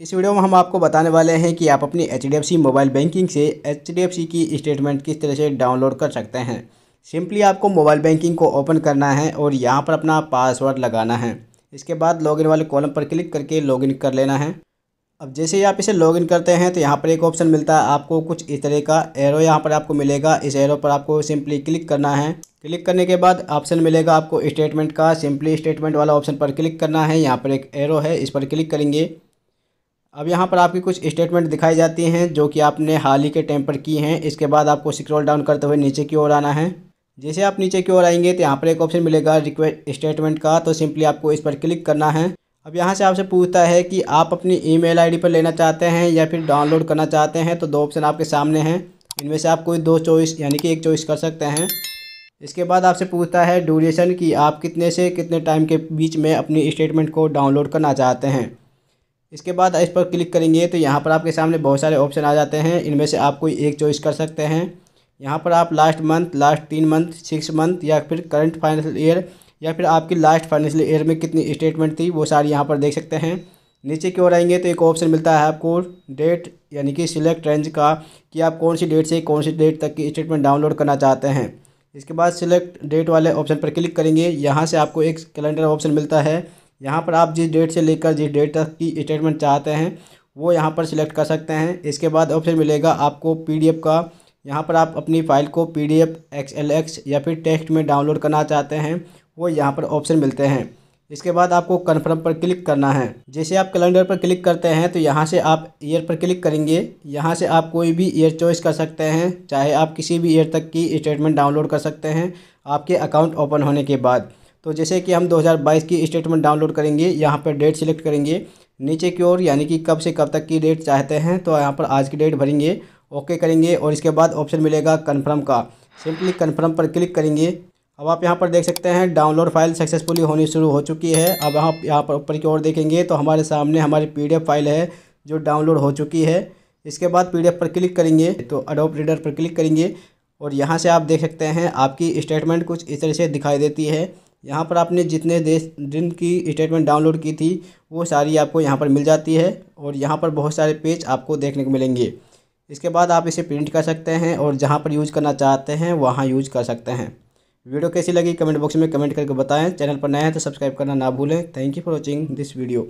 इस वीडियो में हम आपको बताने वाले हैं कि आप अपनी एच मोबाइल बैंकिंग से एच की स्टेटमेंट किस तरह से डाउनलोड कर सकते हैं सिंपली आपको मोबाइल बैंकिंग को ओपन करना है और यहाँ पर अपना पासवर्ड लगाना है इसके बाद लॉगिन वाले कॉलम पर क्लिक करके लॉगिन कर लेना है अब जैसे ही आप इसे लॉगिन करते हैं तो यहाँ पर एक ऑप्शन मिलता है आपको कुछ इस तरह का एरो यहाँ पर आपको मिलेगा इस एरो पर आपको सिंपली क्लिक करना है क्लिक करने के बाद ऑप्शन मिलेगा आपको स्टेटमेंट का सिंपली स्टेटमेंट वाला ऑप्शन पर क्लिक करना है यहाँ पर एक एरो है इस पर क्लिक करेंगे अब यहाँ पर आपकी कुछ स्टेटमेंट दिखाई जाती हैं जो कि आपने हाल ही के टाइम पर की हैं इसके बाद आपको स्क्रॉल डाउन करते हुए नीचे की ओर आना है जैसे आप नीचे की ओर आएंगे तो यहाँ पर एक ऑप्शन मिलेगा रिक्वेस्ट स्टेटमेंट का तो सिंपली आपको इस पर क्लिक करना है अब यहाँ से आपसे पूछता है कि आप अपनी ई मेल पर लेना चाहते हैं या फिर डाउनलोड करना चाहते हैं तो दो ऑप्शन आपके सामने हैं इनमें से आप कोई दो चॉइस यानी कि एक चॉइस कर सकते हैं इसके बाद आपसे पूछता है ड्यूरेशन कि आप कितने से कितने टाइम के बीच में अपनी स्टेटमेंट को डाउनलोड करना चाहते हैं इसके बाद इस पर क्लिक करेंगे तो यहाँ पर आपके सामने बहुत सारे ऑप्शन आ जाते हैं इनमें से आप कोई एक चॉइस कर सकते हैं यहाँ पर आप लास्ट मंथ लास्ट तीन मंथ सिक्स मंथ या फिर करंट फाइनेंशियल ईयर या फिर आपकी लास्ट फाइनेंशियल ईयर में कितनी स्टेटमेंट थी वो सारी यहाँ पर देख सकते हैं नीचे की ओर आएंगे तो एक ऑप्शन मिलता है आपको डेट यानी कि सिलेक्ट रेंज का कि आप कौन सी डेट से कौन सी डेट तक की स्टेटमेंट डाउनलोड करना चाहते हैं इसके बाद सिलेक्ट डेट वाले ऑप्शन पर क्लिक करेंगे यहाँ से आपको एक कैलेंडर ऑप्शन मिलता है यहाँ पर आप जिस डेट से लेकर जिस डेट तक की स्टेटमेंट चाहते हैं वो यहाँ पर सिलेक्ट कर सकते हैं इसके बाद ऑप्शन मिलेगा आपको पीडीएफ का यहाँ पर आप अपनी फ़ाइल को पी डी एक्स या फिर टेक्स्ट में डाउनलोड करना चाहते हैं वो यहाँ पर ऑप्शन मिलते हैं इसके बाद आपको कन्फर्म पर क्लिक करना है जैसे आप कैलेंडर पर क्लिक करते हैं तो यहाँ से आप ईयर पर क्लिक करेंगे यहाँ से आप कोई भी ईयर चॉइस कर सकते हैं चाहे आप किसी भी ईयर तक की स्टेटमेंट डाउनलोड कर सकते हैं आपके अकाउंट ओपन होने के बाद तो जैसे कि हम 2022 की स्टेटमेंट डाउनलोड करेंगे यहाँ पर डेट सिलेक्ट करेंगे नीचे की ओर यानी कि कब से कब तक की डेट चाहते हैं तो यहाँ पर आज की डेट भरेंगे ओके करेंगे और इसके बाद ऑप्शन मिलेगा कन्फर्म का सिंपली कन्फर्म पर क्लिक करेंगे अब आप यहाँ पर देख सकते हैं डाउनलोड फाइल सक्सेसफुली होनी शुरू हो चुकी है अब आप यहाँ पर ऊपर की ओर देखेंगे तो हमारे सामने हमारी पीडीएफ फाइल है जो डाउनलोड हो चुकी है इसके बाद पीडीएफ पर क्लिक करेंगे तो अडोप रीडर पर क्लिक करेंगे और यहाँ से आप देख सकते हैं आपकी स्टेटमेंट कुछ इस तरह से दिखाई देती है यहाँ पर आपने जितने देश दिन की स्टेटमेंट डाउनलोड की थी वो सारी आपको यहाँ पर मिल जाती है और यहाँ पर बहुत सारे पेज आपको देखने को मिलेंगे इसके बाद आप इसे प्रिंट कर सकते हैं और जहाँ पर यूज़ करना चाहते हैं वहाँ यूज़ कर सकते हैं वीडियो कैसी लगी कमेंट बॉक्स में कमेंट करके बताएं चैनल पर नए हैं तो सब्सक्राइब करना ना भूलें thank you for watching this video